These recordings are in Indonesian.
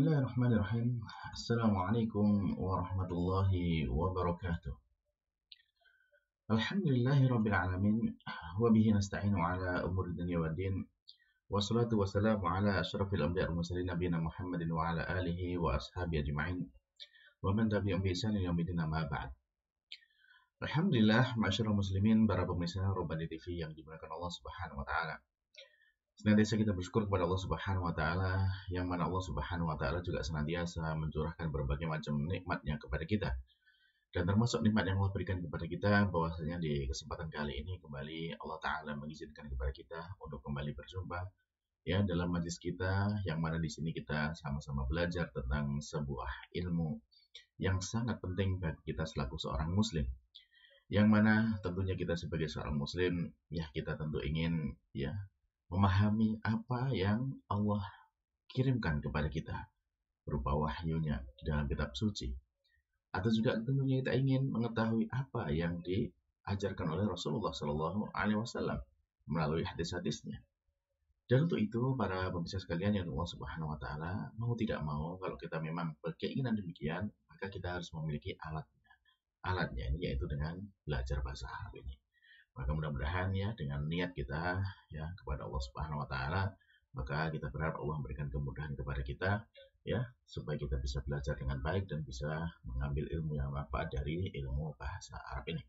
Bismillahirrahmanirrahim. Assalamualaikum warahmatullahi wabarakatuh. Alhamdulillahi rabbil alamin wa bihi nasta'inu ala umuri dunya waddin. Wassalatu wassalamu ala asyrafil anbiya'i wal mursalin nabiyina Muhammadin wa ala alihi wa ashabi ajma'in. Wa man tabi'ahum bi ihsan ila yaumil ma ba'd. Alhamdulillah, masyarakat muslimin, para pemirsa Robani TV yang dimuliakan Allah Subhanahu wa taala. Senantiasa kita bersyukur kepada Allah Subhanahu wa taala yang mana Allah Subhanahu wa taala juga senantiasa mencurahkan berbagai macam nikmatnya kepada kita. Dan termasuk nikmat yang Allah berikan kepada kita bahwasanya di kesempatan kali ini kembali Allah taala mengizinkan kepada kita untuk kembali berjumpa ya dalam majlis kita yang mana di sini kita sama-sama belajar tentang sebuah ilmu yang sangat penting bagi kita selaku seorang muslim yang mana tentunya kita sebagai seorang muslim ya kita tentu ingin ya memahami apa yang Allah kirimkan kepada kita berupa wahyunya di dalam kitab suci. Atau juga tentunya kita ingin mengetahui apa yang diajarkan oleh Rasulullah Shallallahu Alaihi Wasallam melalui hadis-hadisnya. Dan untuk itu, para pemirsa sekalian yang Allah Subhanahu wa Ta'ala mau tidak mau, kalau kita memang berkeinginan demikian, maka kita harus memiliki alatnya. Alatnya ini yaitu dengan belajar bahasa Arab ini. Maka mudah-mudahan ya dengan niat kita ya kepada Allah Subhanahu wa taala maka kita berharap Allah memberikan kemudahan kepada kita ya supaya kita bisa belajar dengan baik dan bisa mengambil ilmu yang manfaat dari ilmu bahasa Arab ini.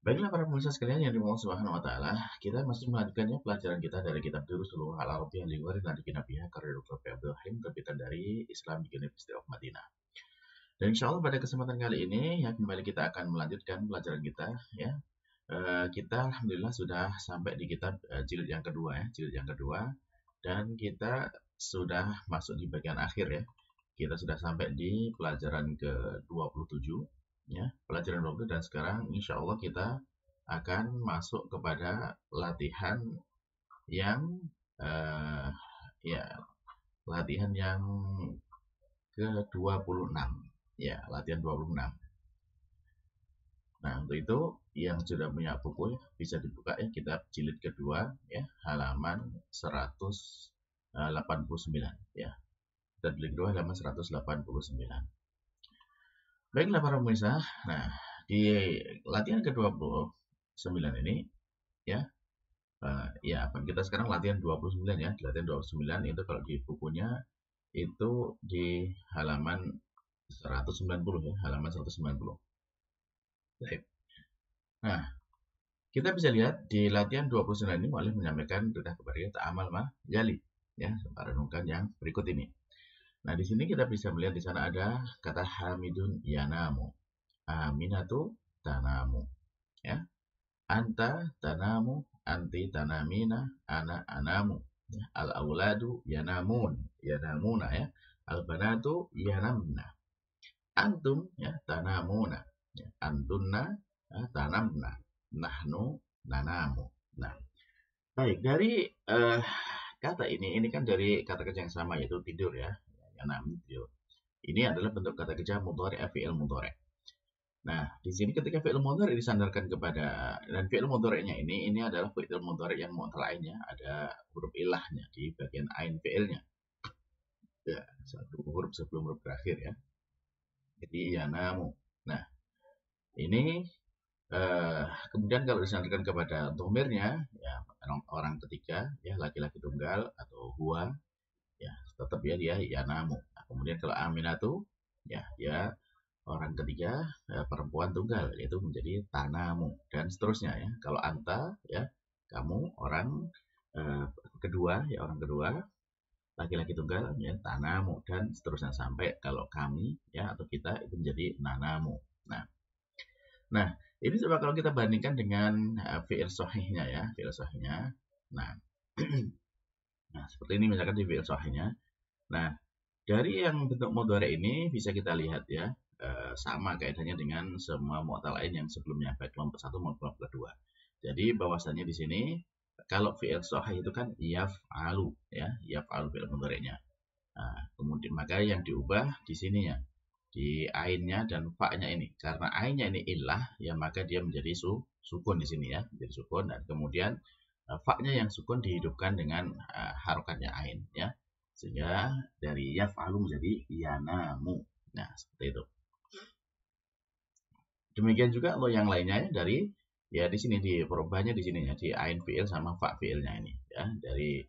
Baiklah para pemirsa sekalian yang dimohon Subhanahu wa taala, kita masih melanjutkannya pelajaran kita dari kitab Durusul Al Arabi yang diwaris dari Kinabiyah karya Dr. Abdul Halim terbitan dari Islam di University of Madinah. Dan insya Allah pada kesempatan kali ini ya kembali kita akan melanjutkan pelajaran kita ya Eh, kita alhamdulillah sudah sampai di kitab uh, jilid yang kedua ya, jilid yang kedua dan kita sudah masuk di bagian akhir ya. Kita sudah sampai di pelajaran ke-27 ya, pelajaran 20 dan sekarang insya Allah kita akan masuk kepada latihan yang uh, ya latihan yang ke-26 ya, latihan 26. Nah, untuk itu yang sudah punya buku bisa dibuka ya kita jilid kedua ya halaman 189 eh, ya. Dan jilid kedua halaman 189. Baiklah para pemirsa. Nah, di latihan ke-29 ini ya uh, ya kita sekarang latihan 29 ya. latihan 29 itu kalau di bukunya itu di halaman 190 ya, halaman 190. Nah, kita bisa lihat di latihan 29 ini mulai menyampaikan perintah kepada kita amal mah jali ya renungkan yang berikut ini. Nah, di sini kita bisa melihat di sana ada kata hamidun yanamu. Aminatu tanamu. Ya. Anta tanamu, anti tanamina, ana anamu. Ya. Al auladu yanamun, yanamuna ya. Al banatu yanamna. Antum ya tanamuna. Ya, Antunna tanamna, nahnu nanamu. Nah, baik dari uh, kata ini, ini kan dari kata kerja yang sama yaitu tidur ya. nanam tidur. Ini adalah bentuk kata kerja mudhari eh, fi'il mudhari. Nah, di sini ketika fi'il mudhari disandarkan kepada dan fi'il mudhari-nya ini ini adalah fi'il mudhari yang lainnya ada huruf ilahnya di bagian ain nya, Ya, satu huruf sebelum huruf terakhir ya. Jadi ya namu Nah, ini eh, kemudian kalau disandarkan kepada domirnya ya orang, ketiga ya laki-laki tunggal atau hua ya tetap ya dia ya namu nah, kemudian kalau aminatu ya ya orang ketiga ya, perempuan tunggal yaitu menjadi tanamu dan seterusnya ya kalau anta ya kamu orang eh, kedua ya orang kedua laki-laki tunggal ya tanamu dan seterusnya sampai kalau kami ya atau kita itu menjadi nanamu nah Nah, ini coba kalau kita bandingkan dengan uh, fi'il ya, fi'il sahihnya. Nah, nah, seperti ini misalkan di fi'il sahihnya. Nah, dari yang bentuk mudhari ini bisa kita lihat ya, eh, sama kaitannya dengan semua mu'tal lain yang sebelumnya baik kelompok satu maupun kelompok dua Jadi bahwasannya di sini kalau fi'il sahih itu kan yaf'alu ya, yaf'alu fi'il mudhari'nya. Nah, kemudian maka yang diubah di sini ya di ainnya dan fa'nya ini. Karena ainnya ini ilah, ya maka dia menjadi su sukun di sini ya, menjadi sukun dan kemudian uh, yang sukun dihidupkan dengan uh, harokatnya ain ya. Sehingga dari yaf'alu menjadi yanamu. Nah, seperti itu. Demikian juga lo yang lainnya ya, dari ya di sini di perubahannya di sini ya di ain fiil sama fa fiilnya ini ya dari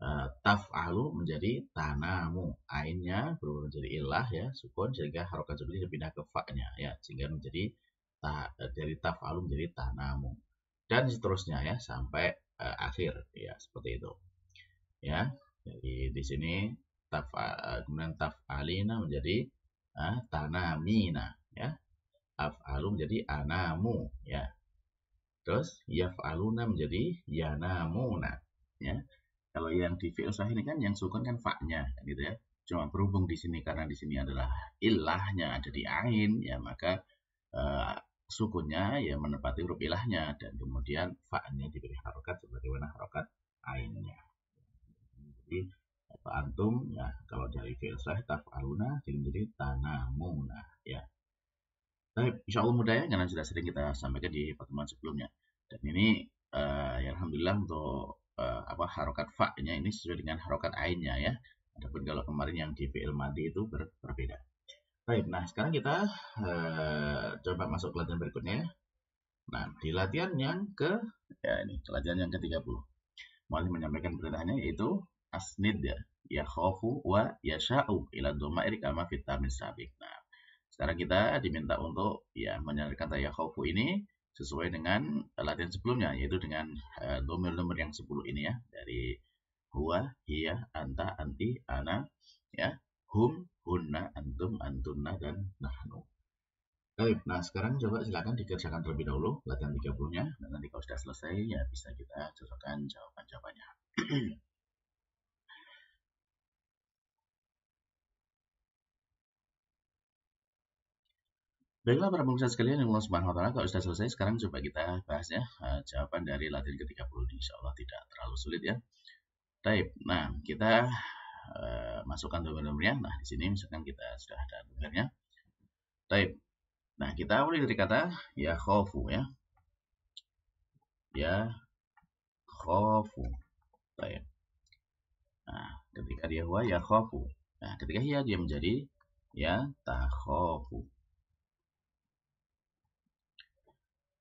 Taf eh, taf'alu menjadi tanamu. Ainnya berubah menjadi ilah ya, sukun sehingga harokat ini dipindah ke fa'nya ya, sehingga menjadi ta, dari taf'alu menjadi tanamu. Dan seterusnya ya sampai uh, akhir ya, seperti itu. Ya. Jadi di sini taf eh, kemudian taf'alina menjadi uh, tanamina ya. Af'alu menjadi anamu ya. Terus yaf'aluna menjadi yanamuna ya kalau yang di fi'il sahih ini kan yang sukun kan fa'nya gitu ya. Cuma berhubung di sini karena di sini adalah ilahnya ada di ain ya maka uh, sukunnya ya menepati huruf ilahnya dan kemudian fa'nya diberi harokat warna harokat ainnya. Jadi apa antum ya kalau dari fi'il sahih taf'aluna jadi menjadi tanamuna ya. Tapi insya Allah mudah ya karena sudah sering kita sampaikan di pertemuan sebelumnya. Dan ini uh, ya alhamdulillah untuk uh, apa harokat fa ini sesuai dengan harokat ainnya ya. Adapun kalau kemarin yang di fi'il mati itu ber berbeda. Baik, nah sekarang kita uh, coba masuk ke latihan berikutnya. Ya. Nah, di latihan yang ke ya ini, latihan yang ke-30. Mau menyampaikan perintahnya yaitu asnid ya, ya khofu wa yasha'u ila dhamair kama vitamin sabik. Nah, sekarang kita diminta untuk ya menyampaikan kata ya khofu ini sesuai dengan eh, latihan sebelumnya yaitu dengan nomor-nomor eh, yang 10 ini ya dari huwa, hiya, anta, anti, ana ya hum, hunna, antum, antunna dan nahnu. Baik, nah sekarang coba silakan dikerjakan terlebih dahulu latihan 30-nya dan nanti kalau sudah selesai ya bisa kita cocokkan jawaban-jawabannya. Baiklah para pemirsa sekalian yang Allah Subhanahu wa taala kalau sudah selesai sekarang coba kita bahas ya eh, jawaban dari latihan ke-30 insya Allah tidak terlalu sulit ya. Baik. Nah, kita uh, masukkan nomor-nomornya. Nah, di sini misalkan kita sudah ada nomornya. Baik. Nah, kita mulai dari kata ya khofu ya. Ya khofu. Baik. Nah, ketika dia huwa ya khofu. Nah, ketika dia dia menjadi ya takhofu.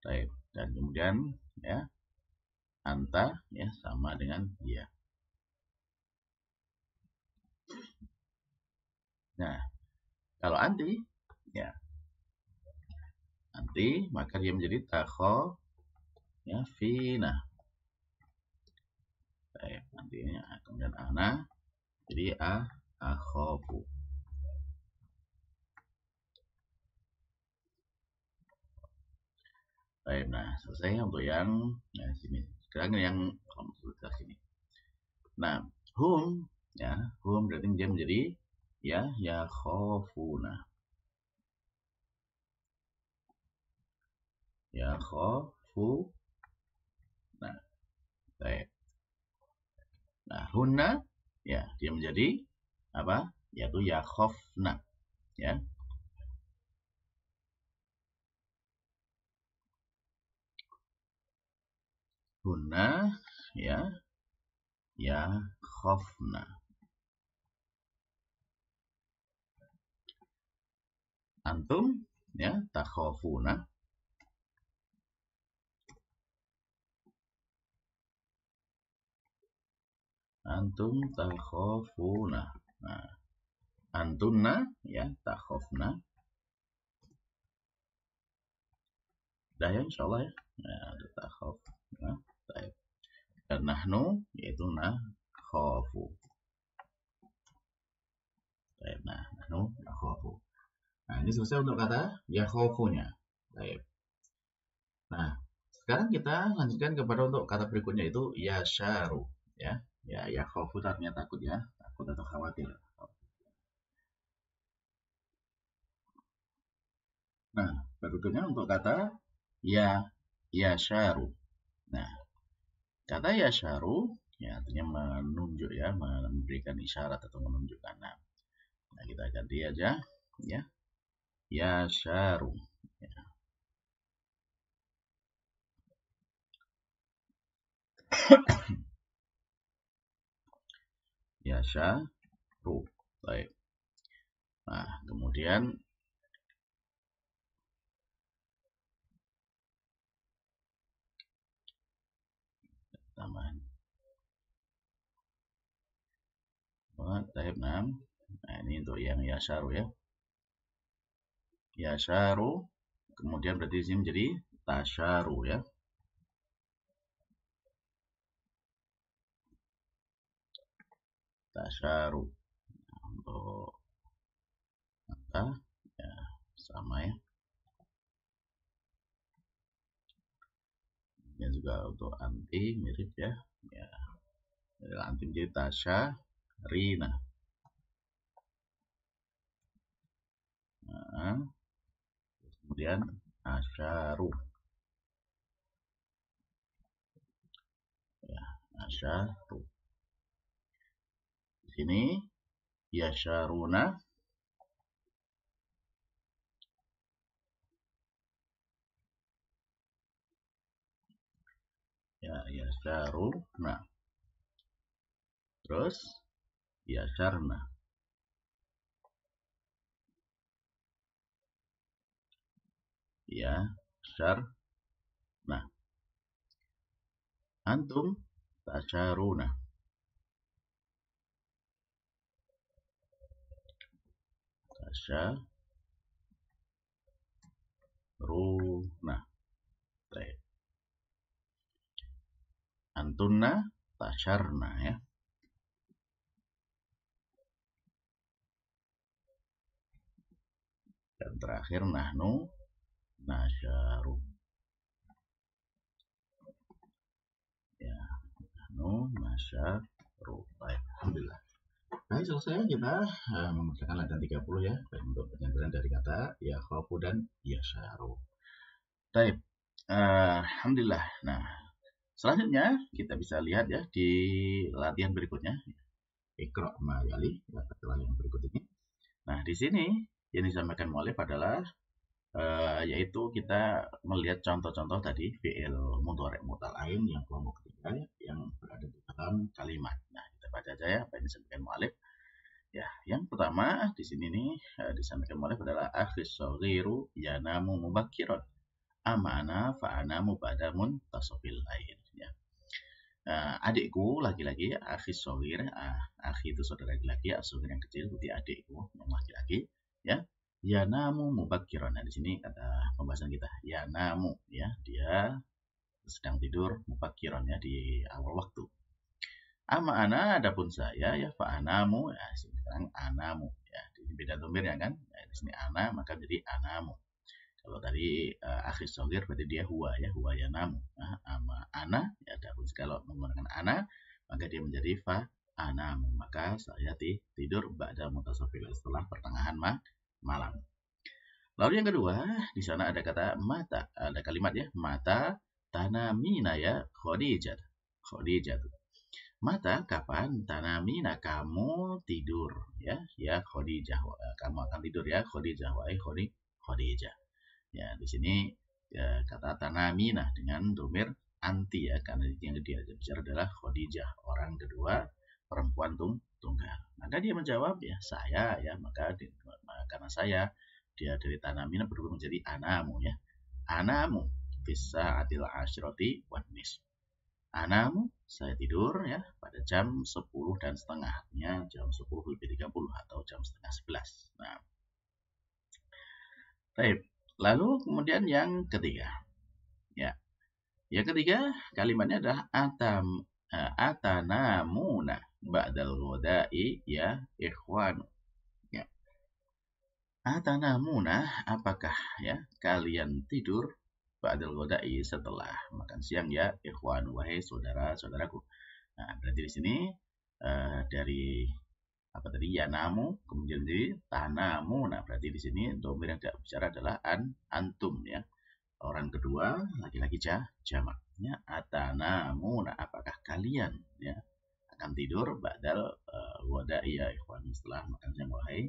Baik. Dan kemudian ya anta ya sama dengan ya. Nah, kalau anti ya anti maka dia menjadi takho ya fina. Baik, antinya kemudian ana jadi a akhobu. Baik, nah selesai untuk yang nah, sini. Sekarang yang kolom sini. Nah, hum ya, hum berarti dia menjadi ya ya khofuna. Ya khofu. Nah, baik. Nah, hunna ya dia menjadi apa? Yaitu ya khofna. Ya, hunna ya ya khofna antum ya takhofuna antum takhofuna nah antunna ya takhofna dah ya insyaallah ya nah, ya, takhof nah. Ya. Baik. Dan nahnu yaitu nah khofu. Baik, nah nahnu nah khofu. Nah, ini selesai untuk kata ya khofunya. Baik. Nah, sekarang kita lanjutkan kepada untuk kata berikutnya itu ya syaru ya. Ya ya khofu artinya takut ya, takut atau khawatir. Nah, berikutnya untuk kata ya ya syaru. Nah, Kata yasharu ya artinya menunjuk ya, memberikan isyarat atau menunjukkan. Nah, nah kita ganti aja ya. Yasharu. Ya. Yasharu. Baik. Nah, kemudian tambahan tahap 6 nah ini untuk yang yasaru ya yasaru kemudian berarti ini menjadi tasyaru ya tasyaru nah, untuk mata, ya sama ya ini juga untuk anti mirip ya ya anti menjadi tasha rina nah, kemudian asharu ya asharu di sini yasharuna ya nah, terus ya sarna ya sar nah antum tasaruna ru, nah, Baik antunna tasharna ya. Dan terakhir nahnu nasharu. Ya, nahnu nasharu. Baik, alhamdulillah. Baik, selesai kita uh, eh, mengerjakan latihan 30 ya. Baik, untuk penyebutan dari kata ya khofu dan ya syaru. Baik, uh, eh, alhamdulillah. Nah, Selanjutnya kita bisa lihat ya di latihan berikutnya. Ikro mayali, ya, latihan latihan berikut ini. Nah, di sini yang disampaikan oleh adalah e, yaitu kita melihat contoh-contoh tadi motorik mudhari' lain yang kelompok ketiga ya, yang berada di dalam kalimat. Nah, kita baca aja ya apa yang disampaikan oleh Ya, yang pertama di sini nih eh, disampaikan oleh adalah akhis saghiru yanamu mubakiron amana ana mubadamun tasofil lain. ya. Uh, adikku lagi-lagi akhi sawir, uh, ah, akhi itu saudara laki-laki sogir yang kecil berarti adikku yang laki lagi ya. ya namu mubakiron nah di sini kata pembahasan kita ya namu, ya dia sedang tidur mubakiron ya di awal waktu ama ana adapun saya ya fa anamu ya sekarang anamu ya di beda domirnya kan ya, di sini ana maka jadi anamu kalau tadi uh, eh, akhir sogir berarti dia huwa ya, huwa ya namu. Nah, ama ana, ya adapun kalau menggunakan ana, maka dia menjadi fa ana Maka saya tidur ba'da mutasofil setelah pertengahan ma malam. Lalu yang kedua, di sana ada kata mata, ada kalimat ya, mata tanamina ya Khadijah. Khadijah. Mata kapan tanamina kamu tidur ya, ya Khadijah. Kamu akan tidur ya Khadijah wahai Khadijah. Ya, di sini ya, kata tanami nah dengan domir anti ya karena yang dia bicara adalah Khadijah orang kedua perempuan tung tunggal. Maka dia menjawab ya saya ya maka di, karena saya dia dari nah berubah menjadi anamu ya. Anamu bisa atil asyroti wanis. Anamu saya tidur ya pada jam 10 dan setengahnya jam 10 lebih 30 atau jam setengah 11. Nah, Taib. Lalu kemudian yang ketiga. Ya. Yang ketiga kalimatnya adalah atam uh, atanamuna ba'dal ghada'i ya ikhwan. Ya. Atanamuna apakah ya kalian tidur ba'dal ghada'i setelah makan siang ya ikhwan wahai saudara-saudaraku. Nah, berarti di sini uh, dari apa tadi ya namu kemudian di tanamu nah berarti di sini domir yang tidak bicara adalah an antum ya orang kedua laki-laki jah jamaknya atanamu nah apakah kalian ya akan tidur badal uh, eh, wada iya ikhwan setelah makan siang wahai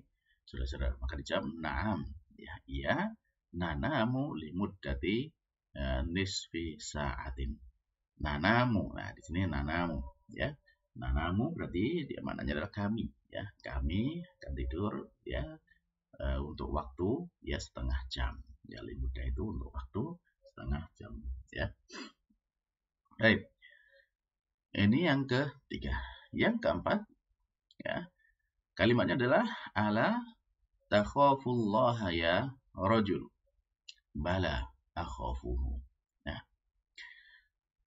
sudah sudah makan jam enam ya iya nanamu dati uh, eh, nisfi saatin nanamu nah di sini nanamu ya Nah, berarti dia maknanya adalah kami, ya. Kami akan tidur, ya, e, untuk waktu, ya, setengah jam. Ya, limuda itu untuk waktu setengah jam, ya. Baik. Ini yang ketiga. Yang keempat, ya, kalimatnya adalah ala takhafullaha ya rajul. Bala akhafuhu. Nah,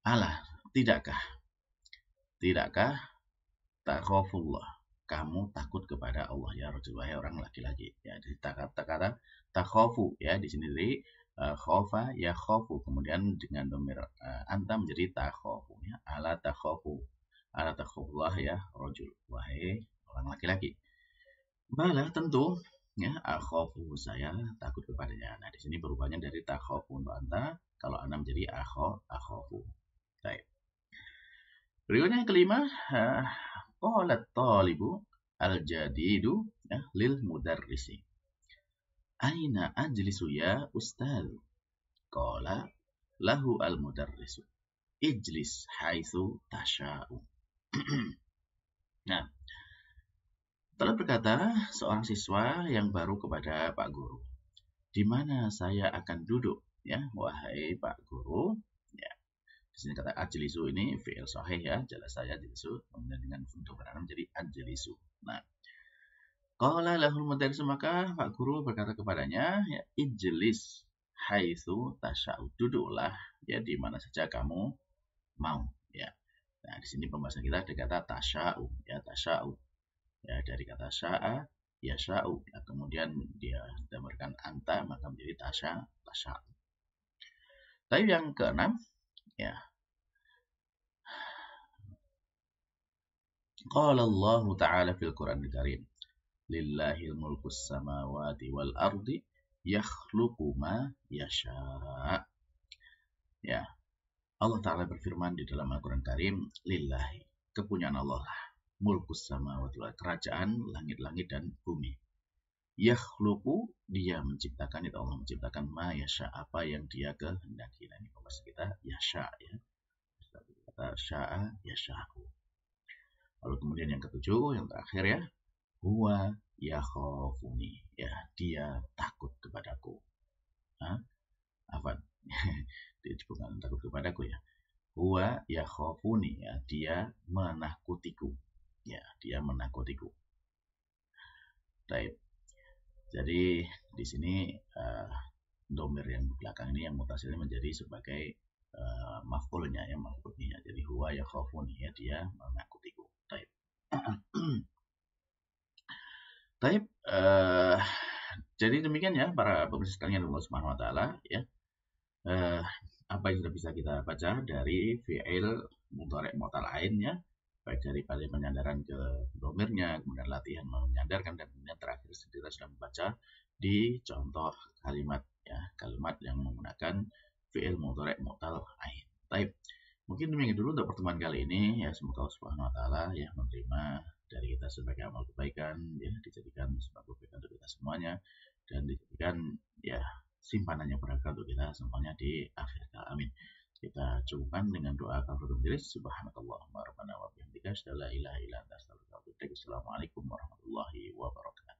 Allah, tidakkah Tidakkah takhafullah? Kamu takut kepada Allah ya Rasul wahai orang laki-laki. Ya, jadi kata-kata takhafu ya di sini dari uh, eh, khofa ya khofu kemudian dengan domir uh, anta menjadi takhafu ya ala takhafu ala takhafullah ya rajul wahai orang laki-laki. Bala tentu ya akhofu saya takut kepadanya. Nah di sini berubahnya dari takhofu untuk anta kalau anda menjadi akho akhofu. Baik. Berikutnya yang kelima, eh, qala talibu al-jadidu ya, lil mudarrisi. Aina ajlisu ya ustaz? Qala lahu al-mudarrisu. Ijlis haitsu tasha'u. nah, telah berkata seorang siswa yang baru kepada Pak Guru, di mana saya akan duduk, ya, wahai Pak Guru, di sini kata ajlisu ini fi'il sahih ya, jelas saya ajlisu, kemudian dengan bentuk beranam jadi ajlisu. Nah, Qala lahul mudarrisu maka Pak Guru berkata kepadanya, ya, ijlis haitsu tasya'u. Duduklah ya di mana saja kamu mau ya. Nah, di sini pembahasan kita ada kata tasya'u ya, tasya'u. Ya, dari kata sya'a ya sya'u. Ya, kemudian dia tambahkan anta maka menjadi tasya tasya'u. Tapi yang keenam ya Qala Allah Ta'ala fil Quran Karim Lillahil mulkus samawati wal ardi yakhluqu ma yasha. Ya. Allah Ta'ala berfirman di dalam Al-Quran Karim, Lillahi, kepunyaan Allah lah, mulkus samawati wal kerajaan, langit-langit dan bumi yakhluqu dia menciptakan itu Allah menciptakan ma yasha apa yang dia kehendaki nah ini pembahas kita yasha ya kata sya'a yasha'u lalu kemudian yang ketujuh yang terakhir ya huwa yakhafuni ya dia takut kepadaku Hah? apa dia bukan takut kepadaku ya huwa yakhafuni ya dia menakutiku ya dia menakutiku Taib. Jadi di sini uh, eh, domir yang di belakang ini yang mutasilnya menjadi sebagai uh, mafulnya ya mafulnya. Jadi huwa ya ya dia mengakutiku. Taib. Taib. Uh, jadi demikian ya para pemirsa sekalian Allah Subhanahu Wa Taala ya. Uh, apa yang sudah bisa kita baca dari fi'il mudhari' motor ya baik dari penyandaran ke domirnya, kemudian latihan menyandarkan dan kemudian terakhir kita sudah membaca di contoh kalimat ya kalimat yang menggunakan fi'il mudhari' mu'tal ain. Baik. Mungkin demikian dulu untuk pertemuan kali ini ya semoga Allah Subhanahu wa taala ya menerima dari kita sebagai amal kebaikan ya dijadikan sebagai kebaikan untuk kita semuanya dan dijadikan ya simpanannya berharga untuk kita semuanya di akhir. Amin kita cukupkan dengan doa kafaratul majelis subhanakallahumma rabbana wa bihamdika asyhadu an la ilaha illa anta astaghfiruka wa atubu ilaik assalamualaikum warahmatullahi wabarakatuh